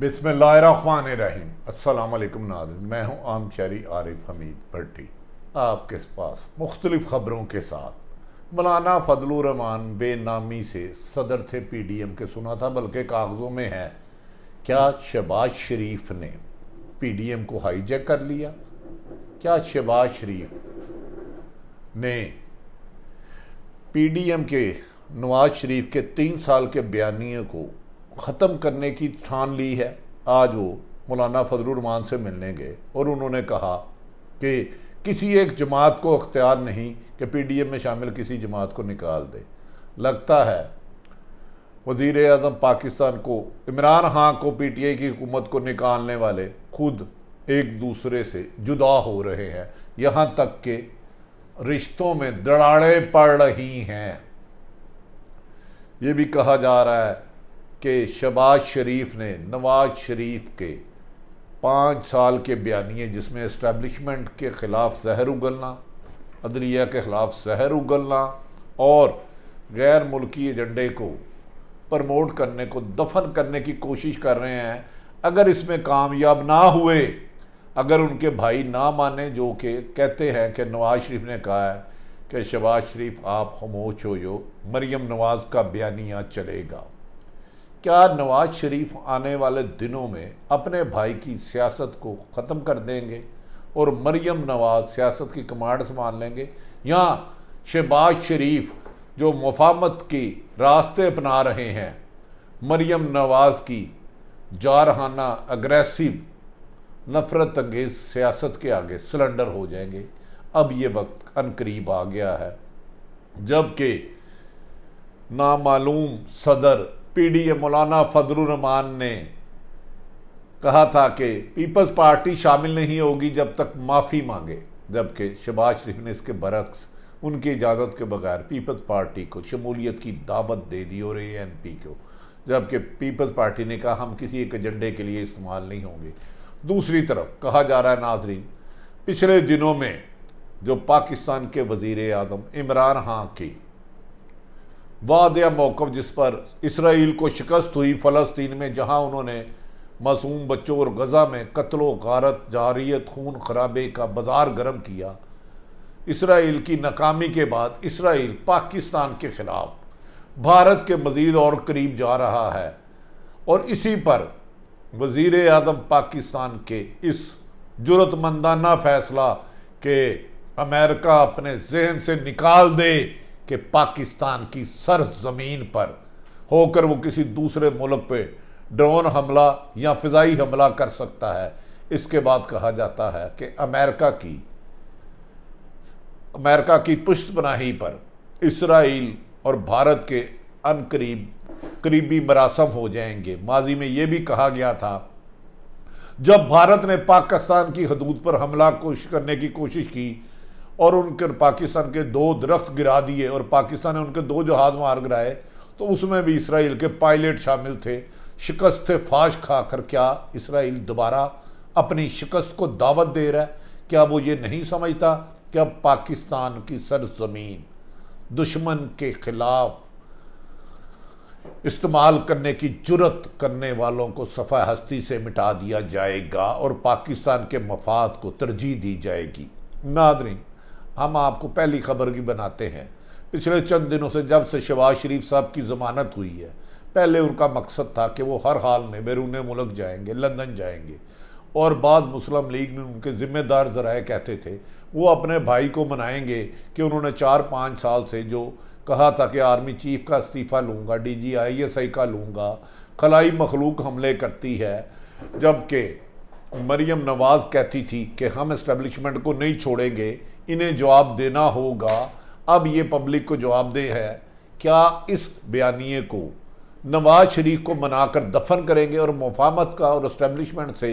बिसमान रहीम अलैक्म नाजर मैं हूँ आम शहरी आरिफ हमीद भट्टी आपके पास मुख्तलिफ़ ख़बरों के साथ मौलाना फजलरहमान बेनामी से सदर थे पी डी एम के सुना था बल्कि कागज़ों में है क्या शहबाज शरीफ ने पी डी एम को हाईजैक कर लिया क्या शहबाज शरीफ ने पी डी एम के नवाज शरीफ के तीन साल के बयानी को ख़त्म करने की ठान ली है आज वो मौलाना फजलरहमान से मिलने गए और उन्होंने कहा कि किसी एक जमात को अख्तियार नहीं कि पी डी एम में शामिल किसी जमात को निकाल दे लगता है वजीर अजम पाकिस्तान को इमरान खां को पी टी आई की हुकूमत को निकालने वाले खुद एक दूसरे से जुदा हो रहे हैं यहाँ तक के रिश्तों में दड़ाड़े पड़ रही हैं ये भी कहा जा रहा है कि शबाज शरीफ ने नवाज शरीफ के पाँच साल के बयानिए जिसमें इस्टबलिशमेंट के ख़िलाफ़ जहर उगलना अदलिया के ख़िलाफ़ जहर उगलना और गैर मुल्की एजेंडे को प्रमोट करने को दफन करने की कोशिश कर रहे हैं अगर इसमें कामयाब ना हुए अगर उनके भाई ना माने जो कि कहते हैं कि नवाज शरीफ ने कहा है कि शबाज शरीफ आप खामोश हो जो मरियम नवाज़ का बयानिया चलेगा क्या नवाज शरीफ आने वाले दिनों में अपने भाई की सियासत को ख़त्म कर देंगे और मरियम नवाज सियासत की कमांड संभाल लेंगे या शहबाज शरीफ जो मुफामत की रास्ते अपना रहे हैं मरियम नवाज़ की जारहाना अग्रेसिव नफरत अंगेज सियासत के आगे सिलेंडर हो जाएंगे अब ये वक्त अनकरीब आ गया है जबकि नामालूम सदर पीडीए मौलाना फजलरहमान ने कहा था कि पीपल्स पार्टी शामिल नहीं होगी जब तक माफ़ी मांगे जबकि शहबाज शरीफ ने इसके बरक्स उनकी इजाज़त के बगैर पीपल्स पार्टी को शमूलियत की दावत दे दी और ए एन पी को जबकि पीपल्स पार्टी ने कहा हम किसी एक एजेंडे के लिए इस्तेमाल नहीं होंगे दूसरी तरफ कहा जा रहा है नाजरीन पिछले दिनों में जो पाकिस्तान के वज़ी अजम इमरान खां की वाद मौक़ जिस पर इसराइल को शिकस्त हुई फ़लस्तीन में जहाँ उन्होंने मासूम बच्चों और गज़ा में कत्लो गारत जारियत खून खराबे का बाजार गर्म किया इसराइल की नाकामी के बाद इसराइल पाकिस्तान के ख़िलाफ़ भारत के मज़ीद और करीब जा रहा है और इसी पर वज़ी अजम पाकिस्तान के इस जरूरतमंदाना फ़ैसला के अमेरिका अपने जहन से निकाल दे कि पाकिस्तान की सरजमीन पर होकर वो किसी दूसरे मुल्क पे ड्रोन हमला या फ़िज़ाई हमला कर सकता है इसके बाद कहा जाता है कि अमेरिका की अमेरिका की पुश्त पनाही पर इसराइल और भारत के अनकरीब करीबी मरासम हो जाएंगे माजी में यह भी कहा गया था जब भारत ने पाकिस्तान की हदूद पर हमला कोशिश करने की कोशिश की और उनके पाकिस्तान के दो दरख्त गिरा दिए और पाकिस्तान ने उनके दो जहाज मार गिराए तो उसमें भी इसराइल के पायलट शामिल थे शिकस्त फाश खा कर क्या इसराइल दोबारा अपनी शिकस्त को दावत दे रहा है क्या वो ये नहीं समझता कि अब पाकिस्तान की सरजमीन दुश्मन के खिलाफ इस्तेमाल करने की जुरत करने वालों को सफ़ा हस्ती से मिटा दिया जाएगा और पाकिस्तान के मफाद को तरजीह दी जाएगी नादरी हम आपको पहली खबर की बनाते हैं पिछले चंद दिनों से जब से शहबाज शरीफ साहब की ज़मानत हुई है पहले उनका मकसद था कि वो हर हाल में बैरून मुल्क जाएंगे लंदन जाएंगे और बाद मुस्लिम लीग में उनके ज़िम्मेदार ज़राए कहते थे वो अपने भाई को मनाएंगे कि उन्होंने चार पाँच साल से जो कहा था कि आर्मी चीफ का इस्तीफ़ा लूँगा D G I S I का लूँगा खलाई मखलूक हमले करती है जबकि मरियम नवाज़ कहती थी कि हम इस्टबलिशमेंट को नहीं छोड़ेंगे इन्हें जवाब देना होगा अब ये पब्लिक को जवाब दे है क्या इस बयानिए को नवाज शरीफ को मनाकर दफन करेंगे और मुफामत का और इस्टेब्लिशमेंट से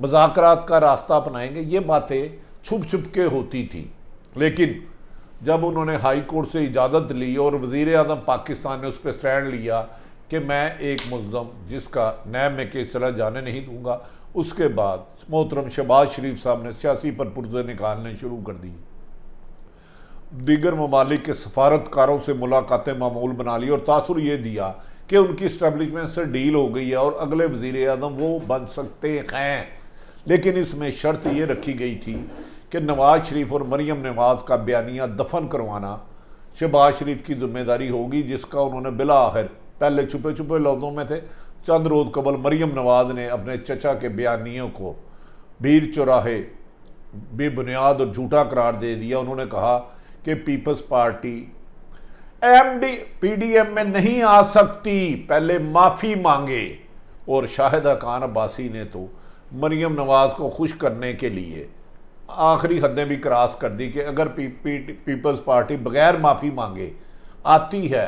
मजाक का रास्ता अपनाएंगे ये बातें छुप छुप के होती थी लेकिन जब उन्होंने हाई कोर्ट से इजाज़त ली और वज़ी अजम पाकिस्तान ने उस पर स्टैंड लिया कि मैं एक मुलम जिसका नैब में केस चला जाने नहीं दूंगा उसके बाद मोहतरम शहबाज शरीफ साहब ने सियासी पर पुर्जे निकालने शुरू कर दिए दीगर ममालिक के सफारतकारों से मुलाकातें मामूल बना ली और तासर यह दिया कि उनकी इस्टबलिशमेंट से डील हो गई है और अगले वजीर अदम वो बन सकते हैं लेकिन इसमें शर्त यह रखी गई थी कि नवाज शरीफ और मरीम नवाज का बयानिया दफन करवाना शहबाज शरीफ की जिम्मेदारी होगी जिसका उन्होंने बिला आखिर पहले छुपे छुपे लफ्ज़ों में थे चंद रोज कबल मरियम नवाज ने अपने चचा के बयानियों को भीड़ चौराहे बेबुनियाद और झूठा करार दे दिया उन्होंने कहा कि पीपल्स पार्टी डी पीडीएम में नहीं आ सकती पहले माफ़ी मांगे और शाहिद खान अब्बासी ने तो मरियम नवाज़ को खुश करने के लिए आखिरी हदें भी क्रॉस कर दी कि अगर पी, पी, पीपल्स पार्टी बगैर माफ़ी मांगे आती है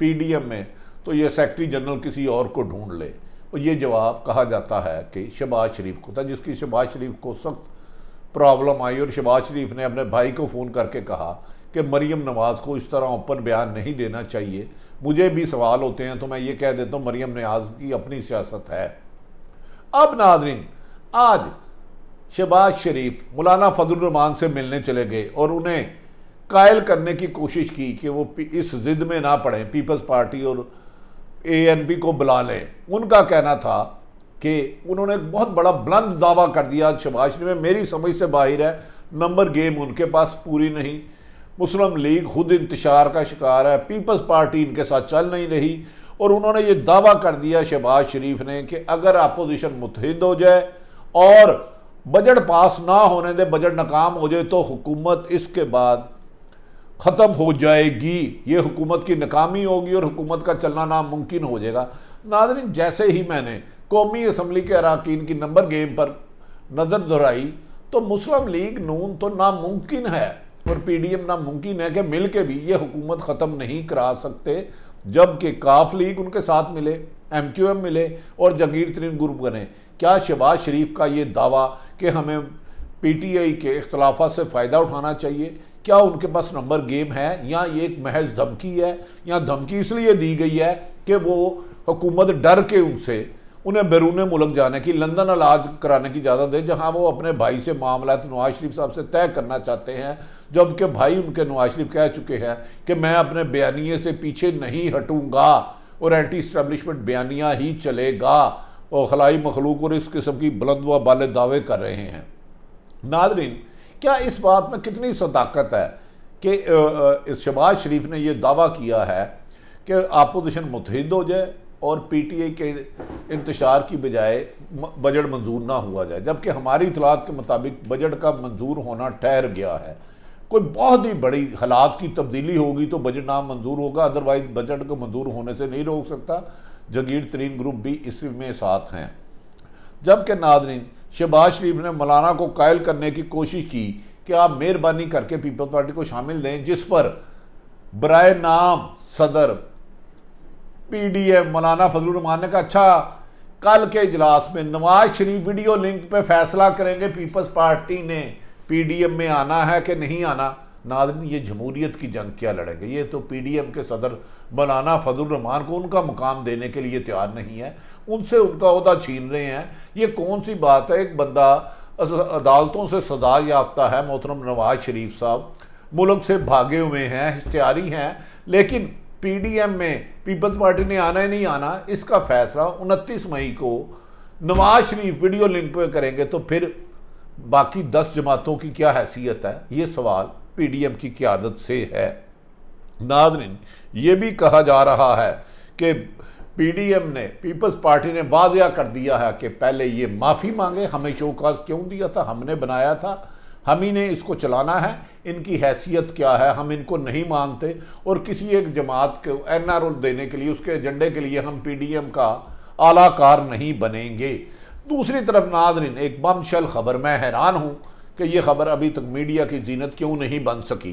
पीडीएम में तो ये सेक्रेटरी जनरल किसी और को ढूंढ ले और ये जवाब कहा जाता है कि शबाज शरीफ को था जिसकी शबाज शरीफ को सख्त प्रॉब्लम आई और शबाज शरीफ ने अपने भाई को फ़ोन करके कहा कि मरीम नवाज़ को इस तरह ओपन बयान नहीं देना चाहिए मुझे भी सवाल होते हैं तो मैं ये कह देता हूँ मरीम नवाज की अपनी सियासत है अब नाजरीन आज शहबाज शरीफ मौलाना फजलरहमान से मिलने चले गए और उन्हें कायल करने की कोशिश की कि वो इस जिद में ना पढ़ें पीपल्स पार्टी और ए एन बी को बुला लें उनका कहना था कि उन्होंने एक बहुत बड़ा बुलंद दावा कर दिया शरीफ में मेरी समझ से बाहर है नंबर गेम उनके पास पूरी नहीं मुस्लिम लीग खुद इंतशार का शिकार है पीपल्स पार्टी इनके साथ चल नहीं रही और उन्होंने ये दावा कर दिया शहबाज शरीफ ने कि अगर अपोजिशन मुतहद हो जाए और बजट पास ना होने दे बजट नाकाम हो जाए तो हुकूमत इसके बाद ख़त्म हो जाएगी ये हुकूमत की नाकामी होगी और हुकूमत का चलना नामुमकिन हो जाएगा नादरीन जैसे ही मैंने कौमी असम्बली के अरकान की नंबर गेम पर नज़र दोहराई तो मुस्लिम लीग नून तो नामुमकिन है और पी डी एम नामुमकिन है कि मिल के भी ये हुकूमत ख़त्म नहीं करा सकते जबकि काफ लीग उनके साथ मिले एम क्यू एम मिले और जगीर तरीन ग्रुप बने क्या शहबाज शरीफ का ये दावा कि हमें पी टी आई के अख्तलाफा से फ़ायदा उठाना चाहिए क्या उनके पास नंबर गेम है या ये एक महज धमकी है या धमकी इसलिए दी गई है कि वो हुकूमत डर के उनसे उन्हें बैरून मुल्क जाने की लंदन इलाज कराने की इजाज़त दे जहां वो अपने भाई से मामला तो नवाज शरीफ साहब से तय करना चाहते हैं जबकि भाई उनके नवाज शरीफ कह चुके हैं कि मैं अपने बयानिए से पीछे नहीं हटूँगा और एंटी इस्टबलिशमेंट बयानिया ही चलेगा और खलाई मखलूक और इस किस्म की बुलंद व बाल दावे कर रहे हैं नादरीन क्या इस बात में कितनी सदाकत है कि शहबाज शरीफ ने यह दावा किया है कि आपोजिशन मुतहद हो जाए और पी टी ए के इंतशार की बजाय बजट मंजूर ना हुआ जाए जबकि हमारी इतलात के मुताबिक बजट का मंजूर होना ठहर गया है कोई बहुत ही बड़ी हालात की तब्दीली होगी तो बजट ना मंजूर होगा अदरवाइज बजट को मंजूर होने से नहीं रोक सकता जगीर तरीन ग्रुप भी इसमें साथ हैं जबकि नादरीन शहबाज शरीफ ने मौलाना को कायल करने की कोशिश की कि आप मेहरबानी करके पीपल्स पार्टी को शामिल दें जिस पर बर नाम सदर पी डी एम मौलाना रमान ने कहा अच्छा कल के इजलास में नवाज शरीफ वीडियो लिंक पर फैसला करेंगे पीपल्स पार्टी ने पी डी एम में आना है कि नहीं आना नादरी ये जमहूरीत की जंग क्या लड़ेंगे ये तो पी डी एम के सदर मौलाना फजलरहमान को उनका मुकाम देने के लिए तैयार नहीं है उनसे उनका अहदा छीन रहे हैं ये कौन सी बात है एक बंदा अदालतों से सजा याफ्ता है मोहतरम नवाज शरीफ साहब मुल्क से भागे हुए हैं इश्तारी हैं लेकिन पीडीएम में पीपल्स पार्टी ने आना ही नहीं आना इसका फैसला उनतीस मई को नवाज शरीफ वीडियो लिंक पर करेंगे तो फिर बाकी दस जमातों की क्या हैसियत है ये सवाल पीडीएम की क्यादत से है नाजरीन ये भी कहा जा रहा है कि पीडीएम ने पीपल्स पार्टी ने वाजिया कर दिया है कि पहले ये माफ़ी मांगे हमें शोकाज क्यों दिया था हमने बनाया था हम ही ने इसको चलाना है इनकी हैसियत क्या है हम इनको नहीं मानते और किसी एक जमात को एन आर देने के लिए उसके एजेंडे के लिए हम पी का आलाकार नहीं बनेंगे दूसरी तरफ नाजरीन एक बमशल खबर मैं हैरान हूँ कि ये खबर अभी तक मीडिया की जीनत क्यों नहीं बन सकी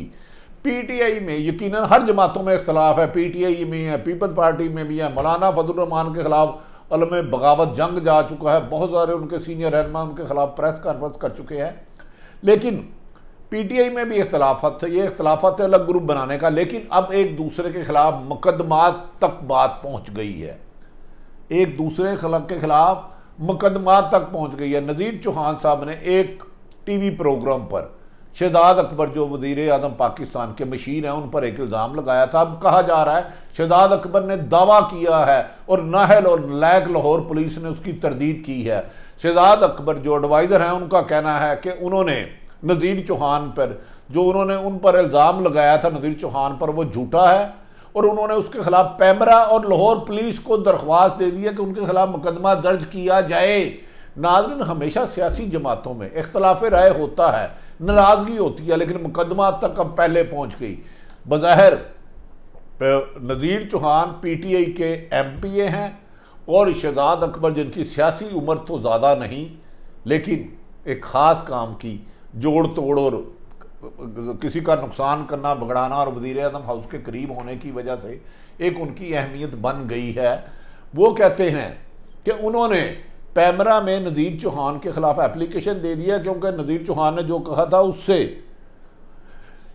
पीटीआई में यकीनन हर जमातों में इख्तलाफ है पीटीआई में है पीपल पार्टी में भी है मौलाना फजलरहमान के खिलाफ अलम बगावत जंग जा चुका है बहुत सारे उनके सीनियर रहनमा उनके खिलाफ प्रेस कॉन्फ्रेंस कर चुके हैं लेकिन पीटीआई में भी इख्तलाफत है ये इख्तलाफत है अलग ग्रुप बनाने का लेकिन अब एक दूसरे के खिलाफ मुकदमा तक बात पहुंच गई है एक दूसरे के खिलाफ मुकदमा तक पहुंच गई है नज़ीर चौहान साहब ने एक टीवी प्रोग्राम पर शहजाद अकबर जो वजीर आजम पाकिस्तान के मशीन हैं उन पर एक इल्ज़ाम लगाया था अब कहा जा रहा है शहजाद अकबर ने दावा किया है और नाहल और लैक लाहौर पुलिस ने उसकी तरदीद की है शहजाद अकबर जो एडवाइज़र हैं उनका कहना है कि उन्होंने नज़ीर चौहान पर जो उन्होंने उन पर इल्ज़ाम लगाया था नज़ीर चौहान पर वो झूठा है और उन्होंने उसके खिलाफ पैमरा और लाहौर पुलिस को दरख्वास्त दे दी है कि उनके खिलाफ मुकदमा दर्ज किया जाए नाजरन हमेशा सियासी जमातों में इख्तलाफ राय होता है नाराज़गी होती है लेकिन मुकदमा तक अब पहले पहुँच गई बज़ाहिर Nazir Chauhan P T I के एम पी ए हैं और शहजाद अकबर जिनकी सियासी उम्र तो ज़्यादा नहीं लेकिन एक ख़ास काम की जोड़ तोड़ और किसी का नुकसान करना बिगड़ाना और वज़ी अजम हाउस के करीब होने की वजह से एक उनकी अहमियत बन गई है वो कहते हैं कि उन्होंने पैमरा में नज़ीर चौहान के ख़िलाफ़ एप्लीकेशन दे दिया क्योंकि नज़ीर चौहान ने जो कहा था उससे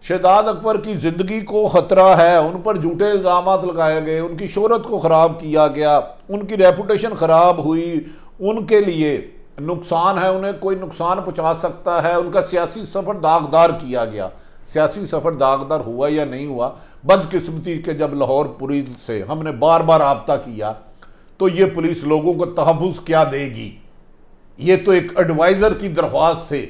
शहजाद अकबर की ज़िंदगी को ख़तरा है उन पर झूठे इल्ज़ाम लगाए गए उनकी शहरत को ख़राब किया गया उनकी रेपूटेशन ख़राब हुई उनके लिए नुकसान है उन्हें कोई नुकसान पहुंचा सकता है उनका सियासी सफ़र दागदार किया गया सियासी सफ़र दागदार हुआ या नहीं हुआ बदकिस्मती के जब लाहौर पुरी से हमने बार बार रबता किया तो ये पुलिस लोगों को तहफ़ क्या देगी ये तो एक एडवाइज़र की दरख्वास्त थे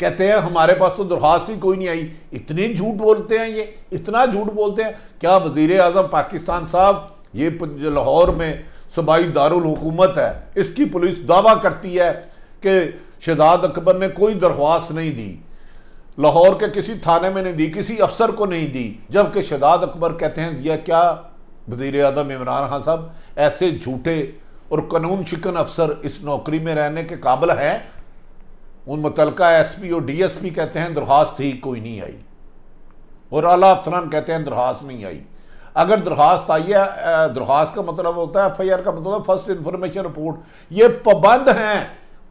कहते हैं हमारे पास तो दरख्वास्त ही कोई नहीं आई इतनी झूठ बोलते हैं ये इतना झूठ बोलते हैं क्या वजीर अजम पाकिस्तान साहब ये लाहौर में सूबाई दारकूमत है इसकी पुलिस दावा करती है कि शहजाद अकबर ने कोई दरख्वास्त नहीं दी लाहौर के किसी थाने में नहीं दी किसी अफसर को नहीं दी जबकि शहजाद अकबर कहते हैं दिया क्या वजीर अजम इमरान खान साहब ऐसे झूठे और कानून शिकन अफसर इस नौकरी में रहने के काबिल हैं उन मुतल एस पी और डी एस पी कहते हैं दरख्वास्त ही कोई नहीं आई और अला अफसरान कहते हैं दरख्वास्त नहीं आई अगर दरख्वास्त आई है दरख्वास्त का मतलब होता है एफ आई आर का मतलब फर्स्ट इंफॉर्मेशन रिपोर्ट ये पाबंद हैं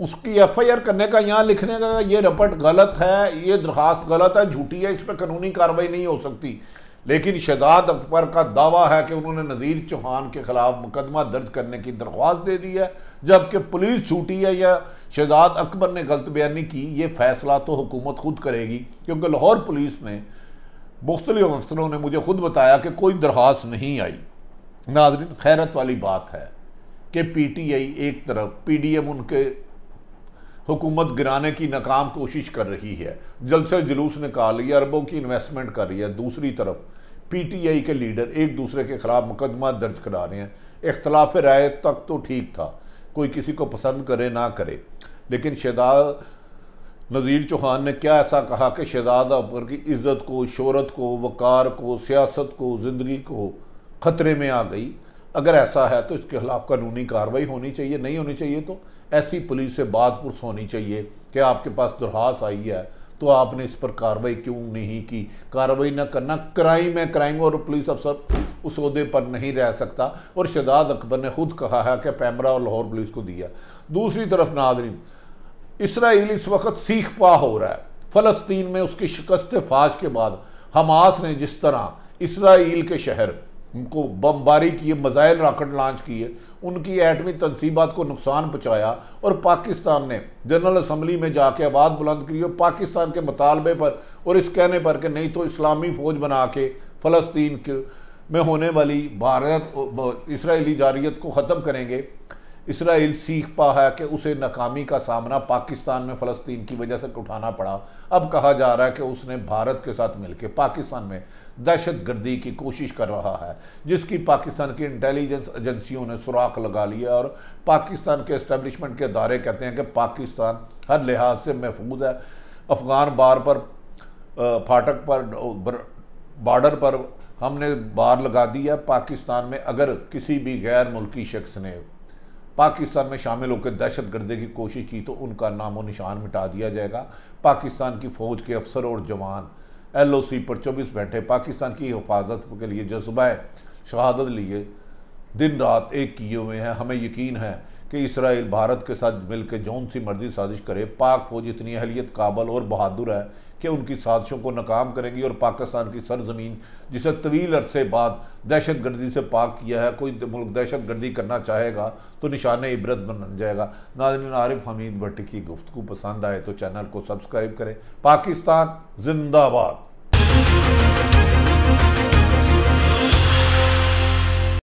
उसकी एफ आई आर करने का यहाँ लिखने का ये रपट गलत है ये दरख्वास्त गलत है झूठी है इस पर कानूनी कार्रवाई नहीं हो सकती लेकिन शहजाद अकबर का दावा है कि उन्होंने नज़ीर चौहान के ख़िलाफ़ मुकदमा दर्ज करने की दरख्वास्त दे दी है जबकि पुलिस छूटी है या शहजाद अकबर ने गलत बयानी की ये फ़ैसला तो हुकूमत खुद करेगी क्योंकि लाहौर पुलिस ने मुख्तलिफ अफसरों ने मुझे खुद बताया कि कोई दरख्वास्त नहीं आई नाजरीन खैरत वाली बात है कि पी टी आई एक तरफ पी डी एम उनके हुकूमत गिराने की नाकाम कोशिश कर रही है जलसे जुलूस निकाल है अरबों की इन्वेस्टमेंट कर रही है दूसरी तरफ पीटीआई के लीडर एक दूसरे के खिलाफ मुकदमा दर्ज करा रहे हैं इख्तलाफ राय तक तो ठीक था कोई किसी को पसंद करे ना करे लेकिन शहजाद नज़ीर चौहान ने क्या ऐसा कहा कि शहजाद अकबर की इज़्ज़त को शहरत को वक़ार को सियासत को ज़िंदगी को ख़तरे में आ गई अगर ऐसा है तो इसके खिलाफ कानूनी कार्रवाई होनी चाहिए नहीं होनी चाहिए तो ऐसी पुलिस से बात पुरुष होनी चाहिए कि आपके पास दरख्वास्त आई है तो आपने इस पर कार्रवाई क्यों नहीं की कार्रवाई ना करना क्राइम है क्राइम और पुलिस अफसर उस अहदे पर नहीं रह सकता और शदाद अकबर ने खुद कहा है कि पैमरा और लाहौर पुलिस को दिया दूसरी तरफ नाजरीन इसराइल इस वक्त सीख पा हो रहा है फ़लस्तीन में उसकी शिकस्त फाज के बाद हमास ने जिस तरह इसराइल के शहर उनको बमबारी किए मिजाइल रॉकेट राकेट लॉन्च किए उनकी एटमी तनसीबात को नुकसान पहुँचाया और पाकिस्तान ने जनरल असम्बली में जाके आवाज़ बुलंद करी और पाकिस्तान के मुतालबे पर और इस कहने पर कि नहीं तो इस्लामी फ़ौज बना के फ़लस्तीन के में होने वाली भारत इसराइली जारियत को ख़त्म करेंगे इसराइल सीख पा है कि उसे नाकामी का सामना पाकिस्तान में फ़लस्तीन की वजह से उठाना पड़ा अब कहा जा रहा है कि उसने भारत के साथ मिलकर पाकिस्तान में दहशत गर्दी की कोशिश कर रहा है जिसकी पाकिस्तान की इंटेलिजेंस एजेंसियों ने सुराख लगा लिया और पाकिस्तान के इस्टेबलिशमेंट के अदारे कहते हैं कि पाकिस्तान हर लिहाज से महफूज है अफगान बार पर फाटक पर बॉर्डर पर हमने बार लगा दी है पाकिस्तान में अगर किसी भी गैर मुल्की शख्स ने पाकिस्तान में शामिल होकर दहशत गर्दी की कोशिश की तो उनका नामो निशान मिटा दिया जाएगा पाकिस्तान की फ़ौज के अफसर और जवान एल ओ सी पर चौबीस बैठे पाकिस्तान की हिफाजत के लिए जज्बा शहादत लिए दिन रात एक किए हुए हैं हमें यकीन है कि इसराइल भारत के साथ मिलकर जौन सी मर्जी साजिश करे पाक फौज इतनी अहलियत काबल और बहादुर है कि उनकी साजिशों को नाकाम करेंगी और पाकिस्तान की सरजमीन जिसे तवील अरसे बाद दहशत गर्दी से पाक किया है कोई मुल्क दहशत गर्दी करना चाहेगा तो निशान इबरत बन जाएगा नाजन आरिफ हमीद भट्टी की गुफ्तु पसंद आए तो चैनल को सब्सक्राइब करें पाकिस्तान जिंदाबाद